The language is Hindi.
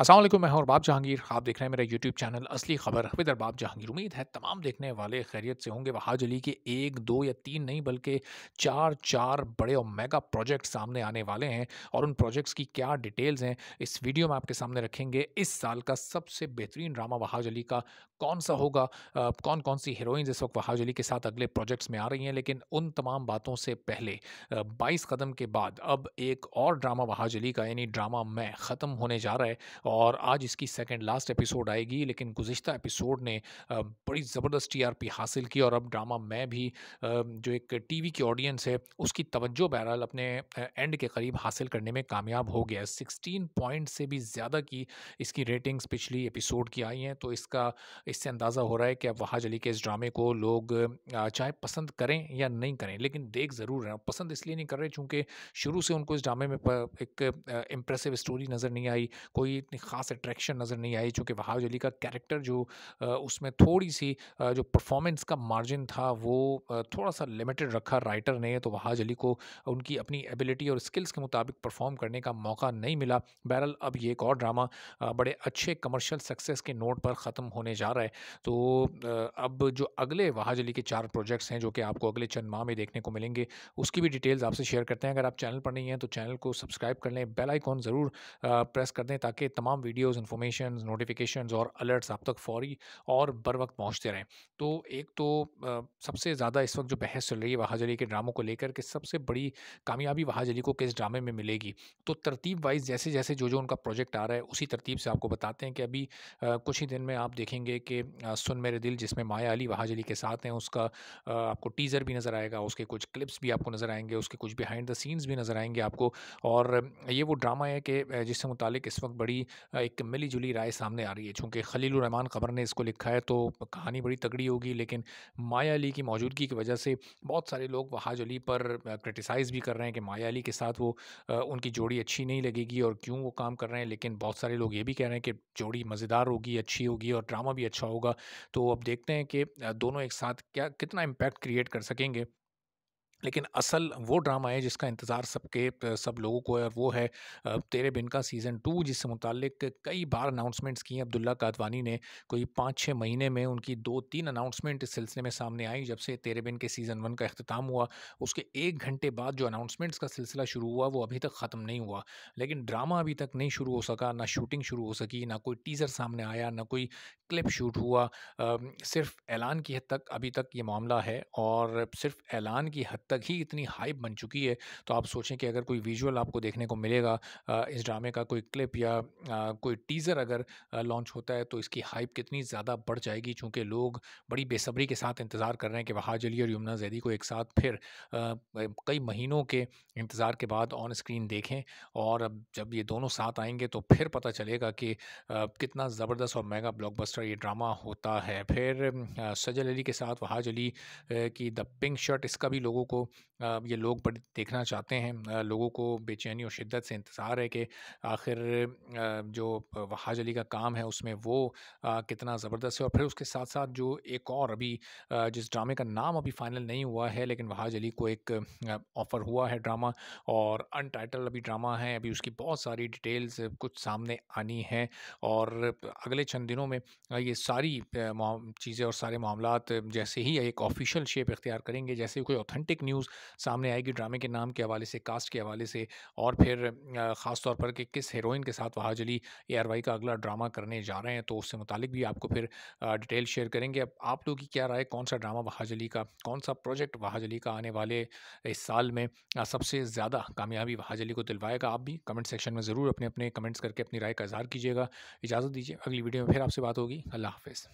असल मैं और बाब जहांगीर आप देख रहे हैं मेरा यूट्यूब चैनल असली खबर विद अरबाब जहांगीर उम्मीद है तमाम देखने वाले खैरियत से होंगे वहाज अली के एक दो या तीन नहीं बल्कि चार चार बड़े और मेगा प्रोजेक्ट सामने आने वाले हैं और उन प्रोजेक्ट्स की क्या डिटेल्स हैं इस वीडियो में आपके सामने रखेंगे इस साल का सबसे बेहतरीन ड्रामा वहाज अली का कौन सा होगा आ, कौन कौन सी हीरोइंस इस वक्त वहाज अली के साथ अगले प्रोजेक्ट्स में आ रही हैं लेकिन उन तमाम बातों से पहले बाईस कदम के बाद अब एक और ड्रामा वहाज अली का यानी ड्रामा मैं ख़त्म होने जा रहा है और आज इसकी सेकेंड लास्ट एपिसोड आएगी लेकिन गुज्त एपिसोड ने बड़ी ज़बरदस्त टी हासिल की और अब ड्रामा मैं भी जो एक टीवी की ऑडियंस है उसकी तवज्जो बहरहाल अपने एंड के करीब हासिल करने में कामयाब हो गया है सिक्सटीन पॉइंट से भी ज़्यादा की इसकी रेटिंग्स पिछली एपिसोड की आई हैं तो इसका इससे अंदाज़ा हो रहा है कि अब वहाज अली के इस ड्रामे को लोग चाहे पसंद करें या नहीं करें लेकिन देख ज़रूर रहे पसंद इसलिए नहीं कर रहे चूँकि शुरू से उनको इस ड्रामे में एक इम्प्रेसिव स्टोरी नज़र नहीं आई कोई इतनी खास अट्रैक्शन नज़र नहीं आई चूँकि वहाज अली का कैरेक्टर जो उसमें थोड़ी सी जो परफॉर्मेंस का मार्जिन था वो थोड़ा सा लिमिटेड रखा राइटर ने तो वहाज अली को उनकी अपनी एबिलिटी और स्किल्स के मुताबिक परफॉर्म करने का मौका नहीं मिला बहरहाल अब ये एक और ड्रामा बड़े अच्छे कमर्शल सक्सेस के नोट पर ख़त्म होने जा रहा है तो अब जो अगले वहाज अली के चार प्रोजेक्ट्स हैं जो कि आपको अगले चंद माह में देखने को मिलेंगे उसकी भी डिटेल्स आपसे शेयर करते हैं अगर आप चैनल पर नहीं हैं तो चैनल को सब्सक्राइब कर लें बेलाइकॉन ज़रूर प्रेस कर दें ताकि तमाम तमाम वीडियोस इन्फॉर्मेशन नोटिफिकेशंस और अलर्ट्स आप तक फौरी और बर वक्त पहुँचते रहें तो एक तो सबसे ज़्यादा इस वक्त जो बहस चल रही है अली के ड्रामों को लेकर के सबसे बड़ी कामयाबी अली को किस ड्रामे में मिलेगी तो तरतीब वाइज जैसे जैसे जो जो उनका प्रोजेक्ट आ रहा है उसी तरतीब से आपको बताते हैं कि अभी कुछ ही दिन में आप देखेंगे कि सुन मेरे दिल जिसमें माया अली अली के साथ हैं उसका आपको टीज़र भी नज़र आएगा उसके कुछ क्लिप्स भी आपको नज़र आएंगे उसके कुछ बिहाइंड द सीन्स भी नज़र आएंगे आपको और ये वो ड्रामा है कि जिससे मुतालिक इस वक्त बड़ी एक मिली जुली राय सामने आ रही है चूँकि रहमान खबर ने इसको लिखा है तो कहानी बड़ी तगड़ी होगी लेकिन माया अली की मौजूदगी की वजह से बहुत सारे लोग वहाज अली पर क्रिटिसाइज़ भी कर रहे हैं कि माया अली के साथ वो उनकी जोड़ी अच्छी नहीं लगेगी और क्यों वो काम कर रहे हैं लेकिन बहुत सारे लोग ये भी कह रहे हैं कि जोड़ी मज़ेदार होगी अच्छी होगी और ड्रामा भी अच्छा होगा तो अब देखते हैं कि दोनों एक साथ क्या कितना इम्पैक्ट क्रिएट कर सकेंगे लेकिन असल वो ड्रामा है जिसका इंतज़ार सबके सब लोगों को है और वो है तेरे बिन का सीज़न टू जिससे मुतक कई बार अनाउंसमेंट्स की अब्दुल्ला कादवानी ने कोई पाँच छः महीने में उनकी दो तीन अनाउंसमेंट इस सिलसिले में सामने आई जब से तेरे बिन के सीज़न वन का अख्ताम हुआ उसके एक घंटे बाद जो अनाउंसमेंट्स का सिलसिला शुरू हुआ वो अभी तक ख़त्म नहीं हुआ लेकिन ड्रामा अभी तक नहीं शुरू हो सका ना शूटिंग शुरू हो सकी ना कोई टीज़र सामने आया ना कोई क्लिप शूट हुआ सिर्फ ऐलान की हद तक अभी तक ये मामला है और सिर्फ ऐलान की हद तक ही इतनी हाइप बन चुकी है तो आप सोचें कि अगर कोई विजुअल आपको देखने को मिलेगा इस ड्रामे का कोई क्लिप या कोई टीज़र अगर लॉन्च होता है तो इसकी हाइप कितनी ज़्यादा बढ़ जाएगी चूँकि लोग बड़ी बेसब्री के साथ इंतज़ार कर रहे हैं कि वहाज अली और यमुना जैदी को एक साथ फिर कई महीनों के इंतज़ार के बाद ऑन स्क्रीन देखें और अब जब ये दोनों साथ आएंगे तो फिर पता चलेगा कि कितना ज़बरदस्त और मेगा ब्लॉकबस्टर ये ड्रामा होता है फिर सजल अली के साथ वहाज अली की द पिंक शर्ट इसका भी लोगों को ये लोग बड़े देखना चाहते हैं लोगों को बेचैनी और शिद्दत से इंतज़ार है कि आखिर जो वहाज अली का काम है उसमें वो कितना ज़बरदस्त है और फिर उसके साथ साथ जो एक और अभी जिस ड्रामे का नाम अभी फ़ाइनल नहीं हुआ है लेकिन वहाज अली को एक ऑफ़र हुआ है ड्रामा और अनटाइटल अभी ड्रामा है अभी उसकी बहुत सारी डिटेल्स कुछ सामने आनी है और अगले चंद दिनों में ये सारी चीज़ें और सारे मामला जैसे ही एक ऑफिशियल शेप इख्तियार करेंगे जैसे कोई ऑथेंटिक न्यूज़ सामने आएगी ड्रामे के नाम के हवाले से कास्ट के हवाले से और फिर ख़ास तौर पर कि किस हीरोइन के साथ वहाज अली ए का अगला ड्रामा करने जा रहे हैं तो उससे मुतालिक भी आपको फिर डिटेल शेयर करेंगे अब आप लोग की क्या राय कौन सा ड्रामा वहाज अली का कौन सा प्रोजेक्ट वहाज अली का आने वाले इस साल में सबसे ज़्यादा कामयाबी वहाज अली को दिलवाएगा आप भी कमेंट सेक्शन में ज़रूर अपने अपने कमेंट्स करके अपनी राय का इजहार कीजिएगा इजाज़त दीजिए अगली वीडियो में फिर आपसे बात होगी अल्लाह हाफिज़